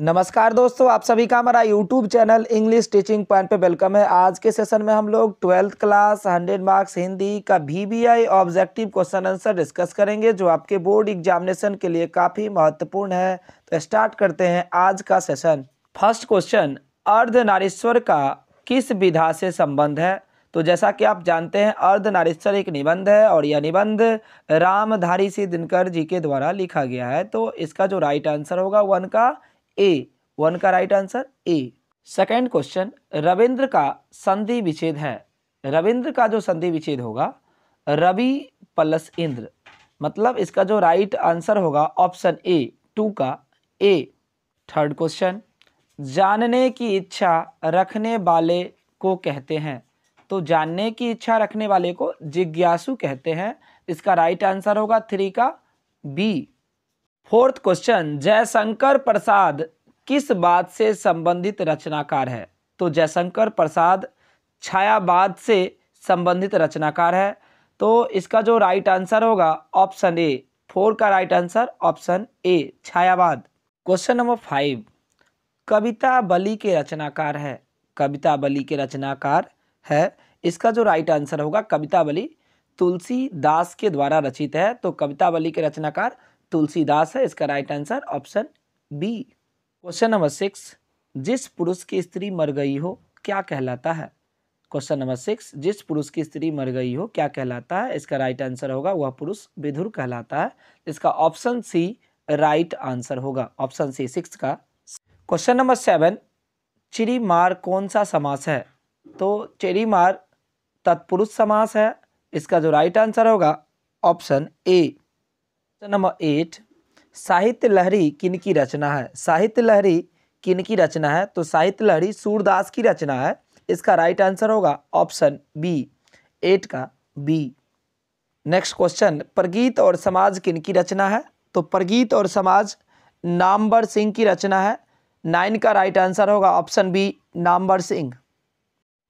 नमस्कार दोस्तों आप सभी का हमारा YouTube channel English teaching point पे वेलकम है आज के सेशन में हम लोग twelfth class hundred marks Hindi का VBI objective question answer discuss करेंगे जो आपके बोर्ड एग्जामिनेशन के लिए काफ़ी महत्वपूर्ण है तो स्टार्ट करते हैं आज का सेशन फर्स्ट क्वेश्चन अर्धनारीश्वर का किस विधा से संबंध है तो जैसा कि आप जानते हैं अर्धनारीश्वर एक निबंध है और यह निबंध रामधारी सिंह दिनकर जी के द्वारा लिखा गया है तो इसका जो राइट आंसर होगा वन का ए वन का right answer A second question रविंद्र का संधि विच्छेद है रविंद्र का जो संधि विच्छेद होगा रवि प्लस इंद्र मतलब इसका जो राइट आंसर होगा ऑप्शन ए टू का ए थर्ड क्वेश्चन जानने की इच्छा रखने वाले को कहते हैं तो जानने की इच्छा रखने वाले को जिज्ञासु कहते हैं इसका राइट आंसर होगा थ्री का B fourth question Jaishankar Prasad किस बात से संबंधित रचनाकार है तो जयशंकर प्रसाद छायावाद से संबंधित रचनाकार है तो इसका जो राइट आंसर होगा ऑप्शन ए फोर का राइट आंसर ऑप्शन ए छायावाद क्वेश्चन नंबर फाइव कविता बली के रचनाकार है कविता बली के रचनाकार है इसका जो राइट आंसर होगा कविता बली तुलसी दास के द्वारा रचित है तो कविता बली के रचनाकार तुलसीदास है इसका right answer option B question number six जिस पुरुष की स्त्री मर गई हो क्या कहलाता है क्वेश्चन नंबर सिक्स जिस पुरुष की स्त्री मर गई हो क्या कहलाता है इसका राइट आंसर होगा वह पुरुष विधुर कहलाता है इसका ऑप्शन सी राइट आंसर होगा ऑप्शन सी सिक्स का क्वेश्चन नंबर सेवन चिरी मार कौन सा समास है तो चिरी मार तत्पुरुष समास है इसका जो राइट आंसर होगा option A question number eight Sahitya Lahari किन की रचना है साहित्य लहरी किन की रचना है तो साहित्य लहरी सूरदास की रचना है इसका राइट आंसर होगा ऑप्शन बी एट का B next question Prageet aur Samaj किन की रचना है तो प्रगीत और समाज नामबर सिंह की रचना है नाइन का राइट आंसर होगा option B Namvar Singh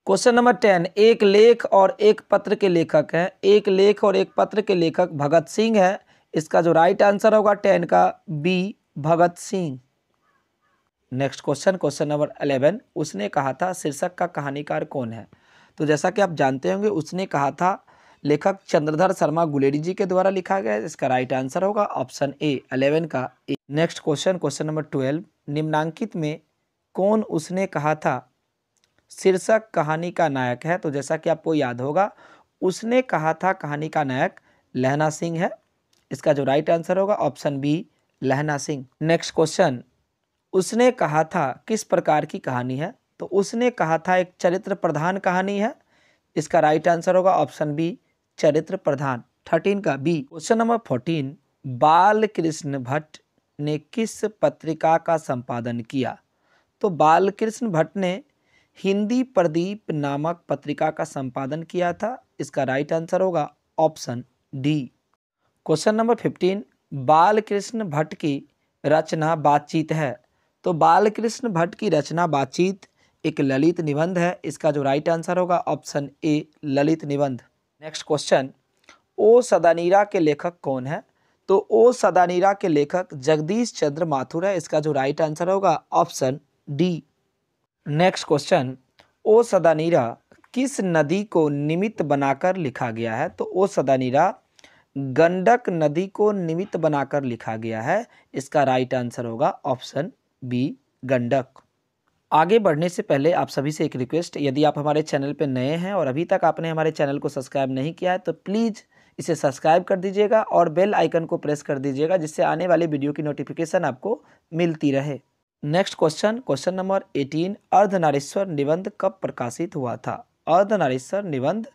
question number ten एक लेख और एक पत्र के लेखक हैं एक लेख और एक पत्र के लेखक भगत सिंह हैं इसका जो राइट आंसर होगा टेन का B Bhagat Singh next question question number eleven Usne Kaha था शीर्षक का कहानीकार कौन है तो जैसा कि आप जानते होंगे उसने कहा था लेखक चंद्रधर शर्मा गुलेरी जी के द्वारा लिखा गया इसका राइट आंसर होगा ऑप्शन ए अलेवन का A next question question number twelve निम्नांकित में कौन उसने कहा था शीर्षक कहानी का नायक है तो जैसा कि आपको याद होगा उसने कहा था कहानी का नायक लहना सिंह है इसका जो राइट आंसर होगा option B Lahna Singh next question उसने कहा था किस प्रकार की कहानी है तो उसने कहा था एक चरित्र प्रधान कहानी है इसका राइट आंसर होगा ऑप्शन बी चरित्र प्रधान थर्टीन का B question number fourteen Bal Krishna Bhatt ने किस पत्रिका का संपादन किया तो बाल कृष्ण भट्ट ने हिंदी प्रदीप नामक पत्रिका का संपादन किया था इसका राइट आंसर होगा option D question number fifteen Balkrishna Bhatt की रचना बातचीत है तो बालकृष्ण भट्ट की रचना बातचीत एक ललित निबंध है इसका जो राइट आंसर होगा ऑप्शन ए ललित निबंध नेक्स्ट क्वेश्चन ओ सदानीरा के लेखक कौन है तो ओ सदानीरा के लेखक जगदीश चंद्र माथुर है इसका जो राइट आंसर होगा ऑप्शन डी नेक्स्ट क्वेश्चन ओ सदानीरा किस नदी को निमित्त बनाकर लिखा गया है तो ओ सदानीरा गंडक नदी को निमित्त बनाकर लिखा गया है इसका राइट आंसर होगा ऑप्शन बी गंडक आगे बढ़ने से पहले आप सभी से एक रिक्वेस्ट यदि आप हमारे चैनल पर नए हैं और अभी तक आपने हमारे चैनल को सब्सक्राइब नहीं किया है तो प्लीज़ इसे सब्सक्राइब कर दीजिएगा और बेल आइकन को प्रेस कर दीजिएगा जिससे आने वाले वीडियो की नोटिफिकेशन आपको मिलती रहे next question question number eighteen Ardhanareshwar निबंध कब प्रकाशित हुआ था अर्धनारेश्वर निबंध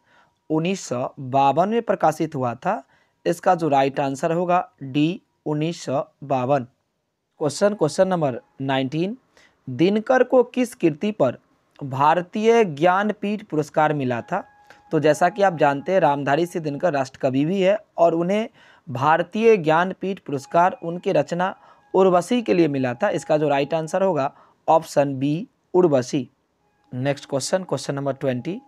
उन्नीस में प्रकाशित हुआ था इसका जो राइट आंसर होगा डी उन्नीस question question number nineteen Dinkar को किस कृति पर भारतीय ज्ञानपीठ पुरस्कार मिला था तो जैसा कि आप जानते हैं रामधारी सिंह दिनकर राष्ट्रकवि भी है और उन्हें भारतीय ज्ञानपीठ पुरस्कार उनकी रचना उर्वशी के लिए मिला था इसका जो राइट आंसर होगा option B Urvashi next question question number twenty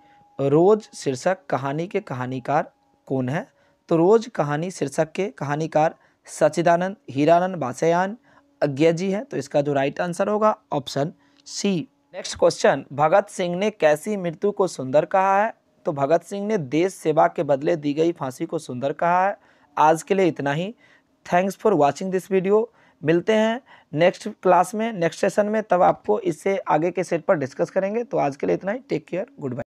रोज शीर्षक कहानी के कहानीकार कौन है तो रोज़ कहानी शीर्षक के कहानीकार सचिदानंद हीरानंद बासयान अज्ञा जी है तो इसका जो राइट आंसर होगा option C next question Bhagat Singh ने कैसी मृत्यु को सुंदर कहा है तो भगत सिंह ने देश सेवा के बदले दी गई फांसी को सुंदर कहा है आज के लिए इतना ही thanks for watching this video मिलते हैं नेक्स्ट क्लास में नेक्स्ट सेशन में तब आपको इससे आगे के सेट पर डिस्कस करेंगे तो आज के लिए इतना ही टेक केयर गुड बाय